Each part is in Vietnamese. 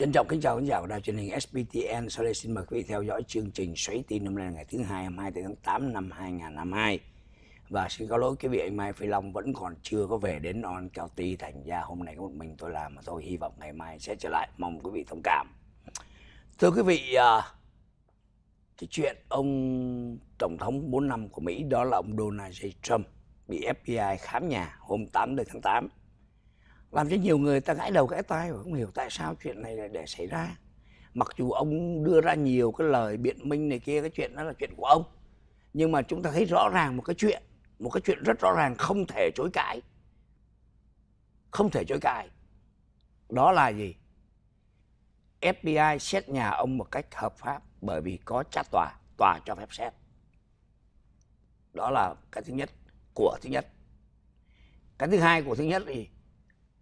Trân trọng kính chào khán giả của đài truyền hình SBTN Sau đây xin mời quý vị theo dõi chương trình xoáy tin hôm nay là ngày thứ hai 22 tháng 8 năm 2022. Và xin có lỗi quý vị anh Mai Phi Long vẫn còn chưa có về đến On County thành ra hôm nay có một mình tôi làm mà tôi hy vọng ngày mai sẽ trở lại mong quý vị thông cảm. Thưa quý vị, à, cái chuyện ông tổng thống 4 năm của Mỹ đó là ông Donald J. Trump bị FBI khám nhà hôm 8 tháng 8 làm cho nhiều người ta gãi đầu gãi tai và không hiểu tại sao chuyện này lại để xảy ra mặc dù ông đưa ra nhiều cái lời biện minh này kia cái chuyện đó là chuyện của ông nhưng mà chúng ta thấy rõ ràng một cái chuyện một cái chuyện rất rõ ràng không thể chối cãi không thể chối cãi đó là gì FBI xét nhà ông một cách hợp pháp bởi vì có trát tòa tòa cho phép xét đó là cái thứ nhất của thứ nhất cái thứ hai của thứ nhất thì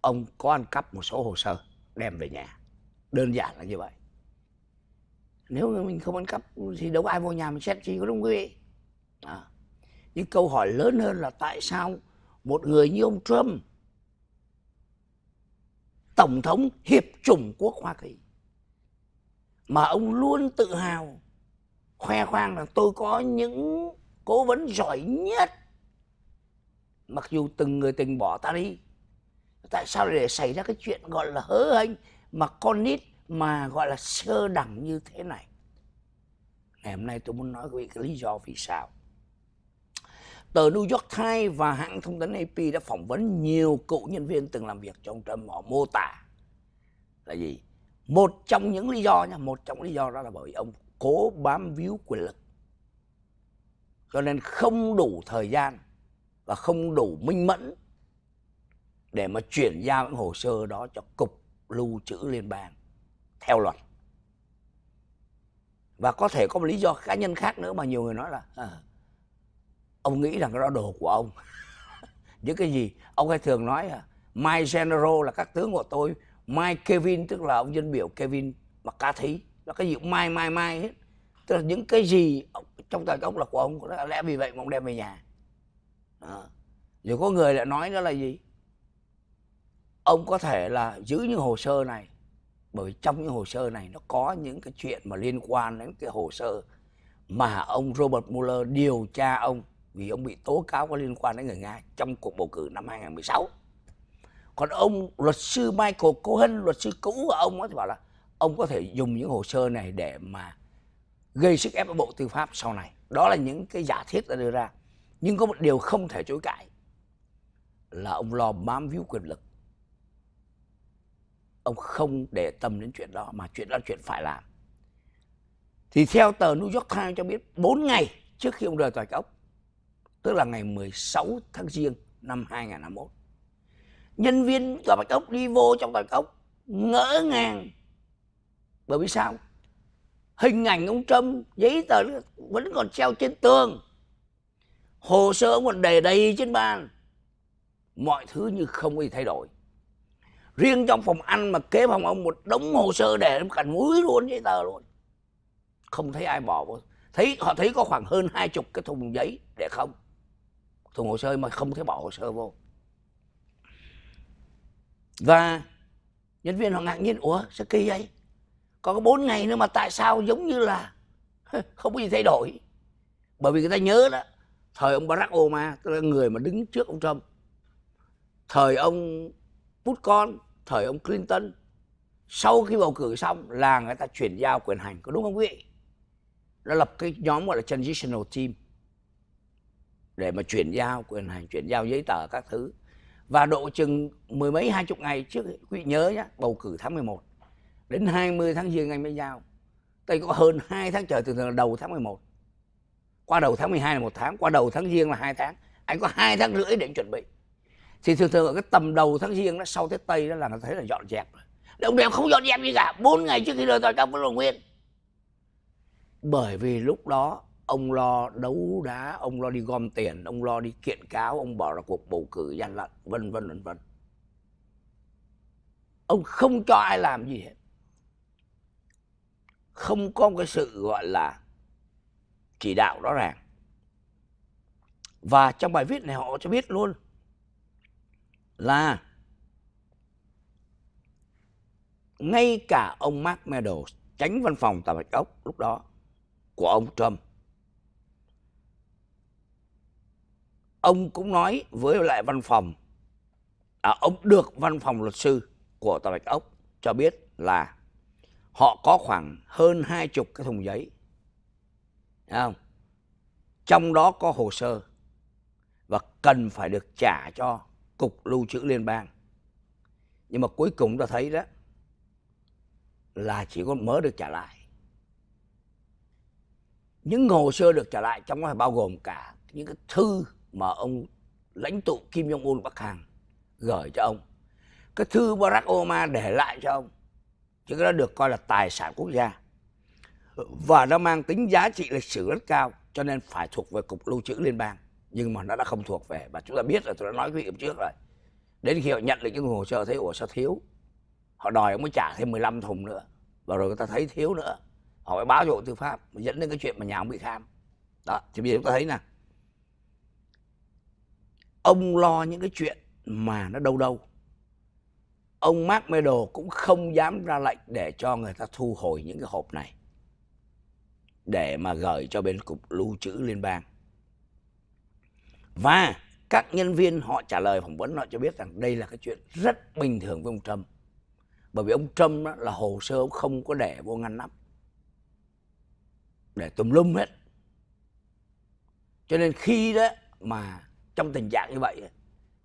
ông có ăn cắp một số hồ sơ đem về nhà đơn giản là như vậy nếu mình không ăn cắp thì đâu ai vô nhà mình xét chi có đúng quý vị à. nhưng câu hỏi lớn hơn là tại sao một người như ông Trump tổng thống hiệp chủng quốc Hoa Kỳ mà ông luôn tự hào khoe khoang là tôi có những cố vấn giỏi nhất mặc dù từng người từng bỏ ta đi tại sao lại để xảy ra cái chuyện gọi là hớ hênh mà con nít mà gọi là sơ đẳng như thế này ngày hôm nay tôi muốn nói với cái lý do vì sao tờ New York Times và hãng thông tấn AP đã phỏng vấn nhiều cựu nhân viên từng làm việc trong Trump họ mô tả là gì một trong những lý do nha một trong lý do đó là bởi ông cố bám víu quyền lực cho nên không đủ thời gian và không đủ minh mẫn để mà chuyển giao những hồ sơ đó cho cục lưu trữ liên bang theo luật và có thể có một lý do cá nhân khác nữa mà nhiều người nói là à, ông nghĩ rằng cái đó đồ của ông những cái gì ông hay thường nói là my general là các tướng của tôi my kevin tức là ông dân biểu kevin mà cá thí là cái gì cũng mai mai mai hết tức là những cái gì trong tài ông là của ông có lẽ vì vậy mà ông đem về nhà đó. rồi có người lại nói đó là gì ông có thể là giữ những hồ sơ này bởi trong những hồ sơ này nó có những cái chuyện mà liên quan đến cái hồ sơ mà ông Robert Mueller điều tra ông vì ông bị tố cáo có liên quan đến người Nga trong cuộc bầu cử năm 2016. Còn ông luật sư Michael Cohen, luật sư cũ của ông ấy bảo là ông có thể dùng những hồ sơ này để mà gây sức ép ở Bộ Tư pháp sau này. Đó là những cái giả thiết đã đưa ra. Nhưng có một điều không thể chối cãi là ông lo bám víu quyền lực ông không để tâm đến chuyện đó mà chuyện đó là chuyện phải làm thì theo tờ New York Times cho biết 4 ngày trước khi ông rời tòa cốc, tức là ngày 16 tháng Giêng năm 2021 nhân viên tòa bạch ốc đi vô trong tòa bạch ốc ngỡ ngàng bởi vì sao hình ảnh ông Trump giấy tờ vẫn còn treo trên tường hồ sơ ông còn đầy đầy trên bàn mọi thứ như không có gì thay đổi riêng trong phòng ăn mà kế phòng ông một đống hồ sơ để cần núi luôn giấy tờ luôn không thấy ai bỏ vô thấy họ thấy có khoảng hơn hai chục cái thùng giấy để không thùng hồ sơ mà không thấy bỏ hồ sơ vô và nhân viên họ ngạc nhiên ủa sao kỳ vậy có bốn ngày nữa mà tại sao giống như là không có gì thay đổi bởi vì người ta nhớ đó thời ông Barack Obama tức là người mà đứng trước ông Trump thời ông Putin con thời ông Clinton sau khi bầu cử xong là người ta chuyển giao quyền hành có đúng không quý vị nó lập cái nhóm gọi là transitional team để mà chuyển giao quyền hành chuyển giao giấy tờ các thứ và độ chừng mười mấy hai chục ngày trước quý vị nhớ nhé bầu cử tháng 11 đến 20 tháng giêng anh mới giao tây có hơn hai tháng trời từ đầu tháng 11 qua đầu tháng 12 là một tháng qua đầu tháng giêng là hai tháng anh có hai tháng rưỡi để chuẩn bị thì thường thường ở cái tầm đầu tháng giêng nó sau tết tây đó là người thấy là dọn dẹp đồng đều không dọn dẹp gì cả bốn ngày trước khi đời tòa cao vẫn còn nguyên bởi vì lúc đó ông lo đấu đá ông lo đi gom tiền ông lo đi kiện cáo ông bỏ ra cuộc bầu cử gian lận vân vân vân vân ông không cho ai làm gì hết không có một cái sự gọi là chỉ đạo rõ ràng và trong bài viết này họ cho biết luôn là ngay cả ông Mark Meadows, tránh văn phòng tại bạch ốc lúc đó của ông Trump, ông cũng nói với lại văn phòng, à, ông được văn phòng luật sư của tòa bạch ốc cho biết là họ có khoảng hơn hai chục cái thùng giấy, Đấy không? Trong đó có hồ sơ và cần phải được trả cho Cục Lưu trữ Liên bang. Nhưng mà cuối cùng ta thấy đó là chỉ có mớ được trả lại. Những hồ sơ được trả lại trong đó bao gồm cả những cái thư mà ông lãnh tụ Kim Jong-un Bắc Hàn gửi cho ông. Cái thư Barack Obama để lại cho ông. Chứ cái đó được coi là tài sản quốc gia. Và nó mang tính giá trị lịch sử rất cao cho nên phải thuộc về Cục Lưu trữ Liên bang nhưng mà nó đã không thuộc về và chúng ta biết là tôi đã nói với quý vị trước rồi đến khi họ nhận được những hồ sơ thấy ủa sao thiếu họ đòi ông mới trả thêm 15 thùng nữa và rồi người ta thấy thiếu nữa họ phải báo cho bộ tư pháp dẫn đến cái chuyện mà nhà ông bị kham đó thì bây giờ chúng ta thấy nè ông lo những cái chuyện mà nó đâu đâu ông Mark Meadow cũng không dám ra lệnh để cho người ta thu hồi những cái hộp này để mà gửi cho bên cục lưu trữ liên bang và các nhân viên họ trả lời phỏng vấn họ cho biết rằng đây là cái chuyện rất bình thường với ông Trump bởi vì ông Trump đó là hồ sơ ông không có để vô ngăn nắp để tùm lum hết cho nên khi đó mà trong tình trạng như vậy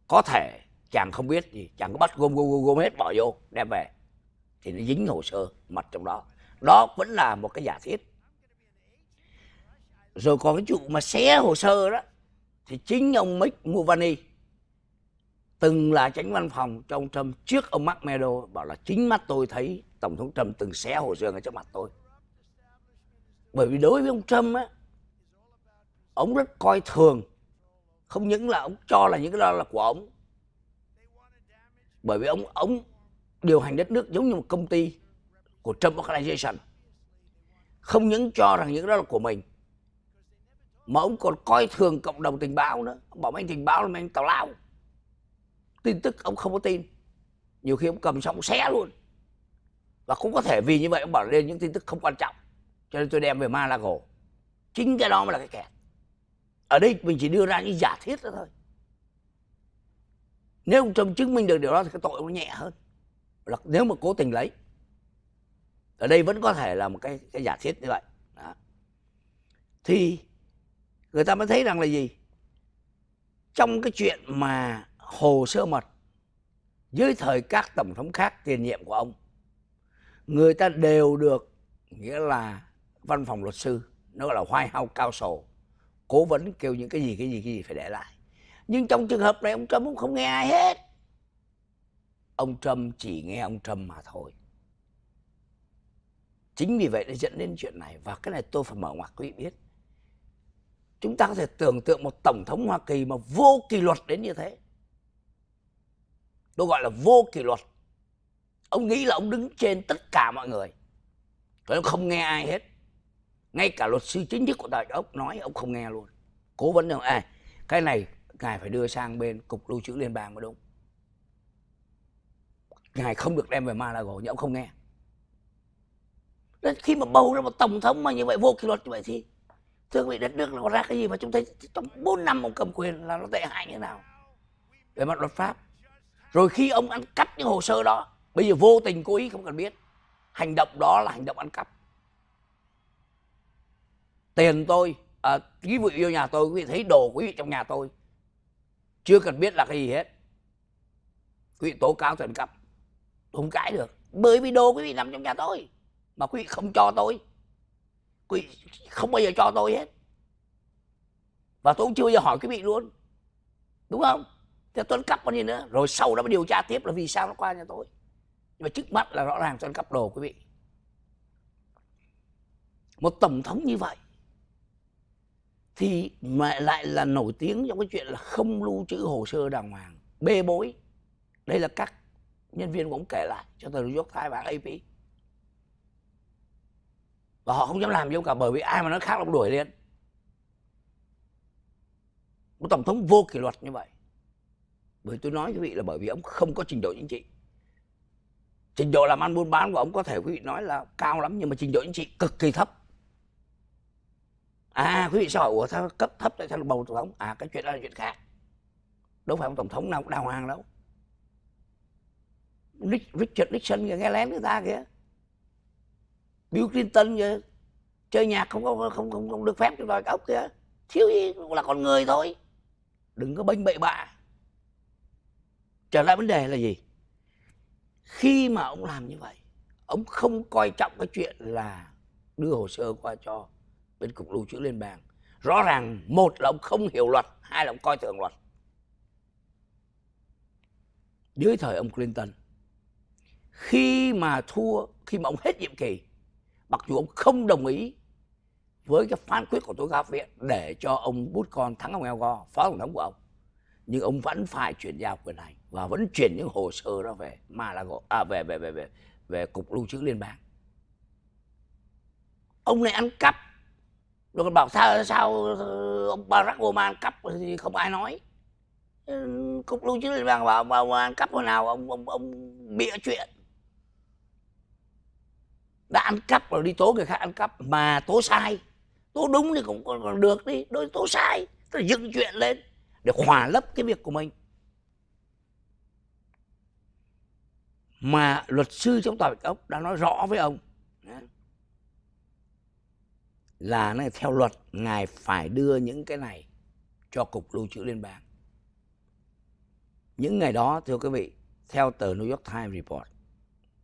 có thể chàng không biết gì chàng có bắt gom gom gom, hết bỏ vô đem về thì nó dính hồ sơ mặt trong đó đó vẫn là một cái giả thiết rồi còn cái vụ mà xé hồ sơ đó thì chính ông Mick Mulvaney từng là tránh văn phòng cho ông Trump trước ông Mark Meadow bảo là chính mắt tôi thấy tổng thống Trump từng xé hồ sơ ở trước mặt tôi bởi vì đối với ông Trump á ông rất coi thường không những là ông cho là những cái đó là của ông bởi vì ông ông điều hành đất nước giống như một công ty của Trump Organization không những cho rằng những đó là của mình mà ông còn coi thường cộng đồng tình báo nữa ông bảo mấy anh tình báo là mấy anh tào lao tin tức ông không có tin nhiều khi ông cầm xong xé luôn và cũng có thể vì như vậy ông bảo lên những tin tức không quan trọng cho nên tôi đem về Malago chính cái đó mới là cái kẹt ở đây mình chỉ đưa ra những giả thiết đó thôi nếu ông Trump chứng minh được điều đó thì cái tội nó nhẹ hơn là nếu mà cố tình lấy ở đây vẫn có thể là một cái, cái giả thiết như vậy đó. thì người ta mới thấy rằng là gì trong cái chuyện mà hồ sơ mật dưới thời các tổng thống khác tiền nhiệm của ông người ta đều được nghĩa là văn phòng luật sư nó gọi là hoai hao cao sổ cố vấn kêu những cái gì cái gì cái gì phải để lại nhưng trong trường hợp này ông trump cũng không nghe ai hết ông trump chỉ nghe ông trump mà thôi chính vì vậy đã dẫn đến chuyện này và cái này tôi phải mở ngoặc quý vị biết chúng ta có thể tưởng tượng một tổng thống hoa kỳ mà vô kỷ luật đến như thế tôi gọi là vô kỷ luật ông nghĩ là ông đứng trên tất cả mọi người còn ông không nghe ai hết ngay cả luật sư chính thức của đại ông nói ông không nghe luôn cố vấn ông ai, à, cái này ngài phải đưa sang bên cục lưu trữ liên bang mới đúng ngài không được đem về Malago nhưng ông không nghe Nên khi mà bầu ra một tổng thống mà như vậy vô kỷ luật như vậy thì thương vị đất nước nó ra cái gì mà chúng thấy trong 4 năm ông cầm quyền là nó tệ hại như thế nào về mặt luật pháp rồi khi ông ăn cắp những hồ sơ đó bây giờ vô tình cố ý không cần biết hành động đó là hành động ăn cắp tiền tôi à, quý vị yêu nhà tôi quý vị thấy đồ quý vị trong nhà tôi chưa cần biết là cái gì hết quý vị tố cáo tiền cắp không cãi được bởi vì đồ quý vị nằm trong nhà tôi mà quý vị không cho tôi quý không bao giờ cho tôi hết và tôi cũng chưa bao giờ hỏi cái vị luôn đúng không thế tuấn cắp còn gì nữa rồi sau đó mới điều tra tiếp là vì sao nó qua nhà tôi nhưng mà trước mắt là rõ ràng tuấn cắp đồ quý vị một tổng thống như vậy thì mà lại là nổi tiếng trong cái chuyện là không lưu trữ hồ sơ đàng hoàng bê bối đây là các nhân viên cũng kể lại cho tờ New York Times và AP và họ không dám làm gì cả bởi vì ai mà nói khác là đuổi liền một tổng thống vô kỷ luật như vậy bởi tôi nói quý vị là bởi vì ông không có trình độ chính trị trình độ làm ăn buôn bán của ông có thể quý vị nói là cao lắm nhưng mà trình độ chính trị cực kỳ thấp à quý vị sợ ủa sao cấp thấp tại sao bầu tổng thống à cái chuyện đó là chuyện khác đâu phải ông tổng thống nào cũng đào hàng đâu Richard Nixon nghe lén người ta kìa Bill Clinton vậy chơi nhạc không không không không, không được phép cho cái ốc kia thiếu gì cũng là con người thôi đừng có bênh bậy bạ trở lại vấn đề là gì khi mà ông làm như vậy ông không coi trọng cái chuyện là đưa hồ sơ qua cho bên cục lưu trữ liên bang rõ ràng một là ông không hiểu luật hai là ông coi thường luật dưới thời ông clinton khi mà thua khi mà ông hết nhiệm kỳ mặc dù ông không đồng ý với cái phán quyết của tối cao viện để cho ông bút con thắng ông Elgo phó tổng thống của ông nhưng ông vẫn phải chuyển giao quyền này và vẫn chuyển những hồ sơ đó về mà là gọi à, về về về về về cục lưu trữ liên bang ông này ăn cắp rồi bảo sao sao ờ, ông Barack Obama ăn cắp thì không ai nói ừ, cục lưu trữ liên bang bảo ông, ông ăn cắp hồi nào ông ông ông bịa chuyện đã ăn cắp rồi đi tố người khác ăn cắp mà tố sai tố đúng thì cũng còn được đi đối tố sai tức dựng chuyện lên để hòa lấp cái việc của mình mà luật sư trong tòa bạch ốc đã nói rõ với ông là này, theo luật ngài phải đưa những cái này cho cục lưu trữ liên bang những ngày đó thưa quý vị theo tờ New York Times Report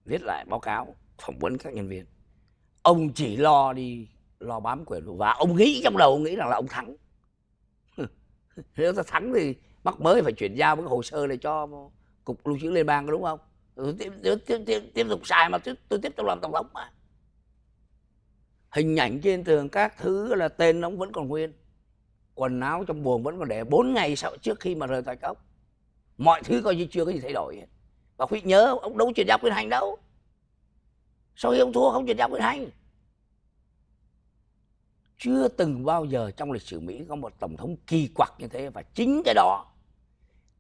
viết lại báo cáo phỏng vấn các nhân viên ông chỉ lo đi lo bám quyền và ông nghĩ trong đầu ông nghĩ rằng là ông thắng nếu ta thắng thì bắt mới phải chuyển giao cái hồ sơ này cho cục lưu trữ liên bang đúng không ừ, tiếp, tiếp, tiếp, tiếp tục xài mà tôi, tôi tiếp tục làm tổng thống mà hình ảnh trên tường các thứ là tên ông vẫn còn nguyên quần áo trong buồng vẫn còn để bốn ngày sau trước khi mà rời tòa cốc mọi thứ coi như chưa có gì thay đổi và quý nhớ ông đâu chuyển giao quyền hành đâu sau khi ông thua không chuyển giao quyền hành chưa từng bao giờ trong lịch sử mỹ có một tổng thống kỳ quặc như thế và chính cái đó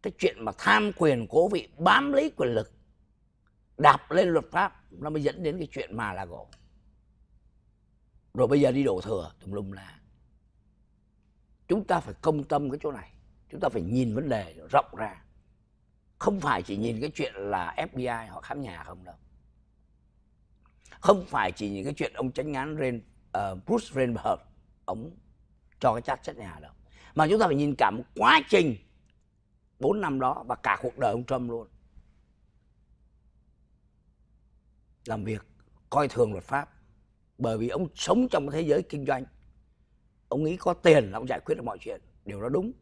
cái chuyện mà tham quyền cố vị bám lấy quyền lực đạp lên luật pháp nó mới dẫn đến cái chuyện mà là gỗ rồi bây giờ đi đổ thừa tùm lum là chúng ta phải công tâm cái chỗ này chúng ta phải nhìn vấn đề rộng ra không phải chỉ nhìn cái chuyện là fbi họ khám nhà không đâu không phải chỉ những cái chuyện ông tránh án Rain, uh, ờ, Bruce Rainberg ông cho cái chắc xét nhà đâu mà chúng ta phải nhìn cả một quá trình 4 năm đó và cả cuộc đời ông Trump luôn làm việc coi thường luật pháp bởi vì ông sống trong một thế giới kinh doanh ông nghĩ có tiền là ông giải quyết được mọi chuyện điều đó đúng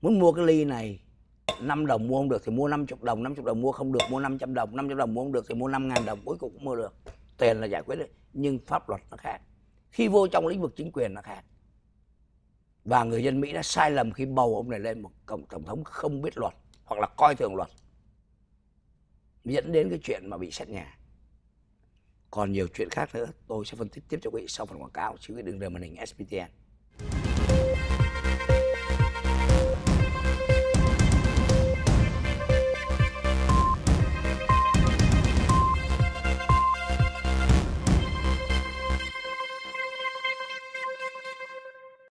muốn mua cái ly này 5 đồng mua không được thì mua 50 đồng 50 đồng mua không được mua 500 đồng 500 đồng mua không được thì mua 5 ngàn đồng cuối cùng cũng mua được tiền là giải quyết được nhưng pháp luật nó khác khi vô trong lĩnh vực chính quyền nó khác và người dân Mỹ đã sai lầm khi bầu ông này lên một tổng, tổng thống không biết luật hoặc là coi thường luật dẫn đến cái chuyện mà bị xét nhà còn nhiều chuyện khác nữa tôi sẽ phân tích tiếp cho quý vị sau phần quảng cáo chứ đừng rời màn hình SPTN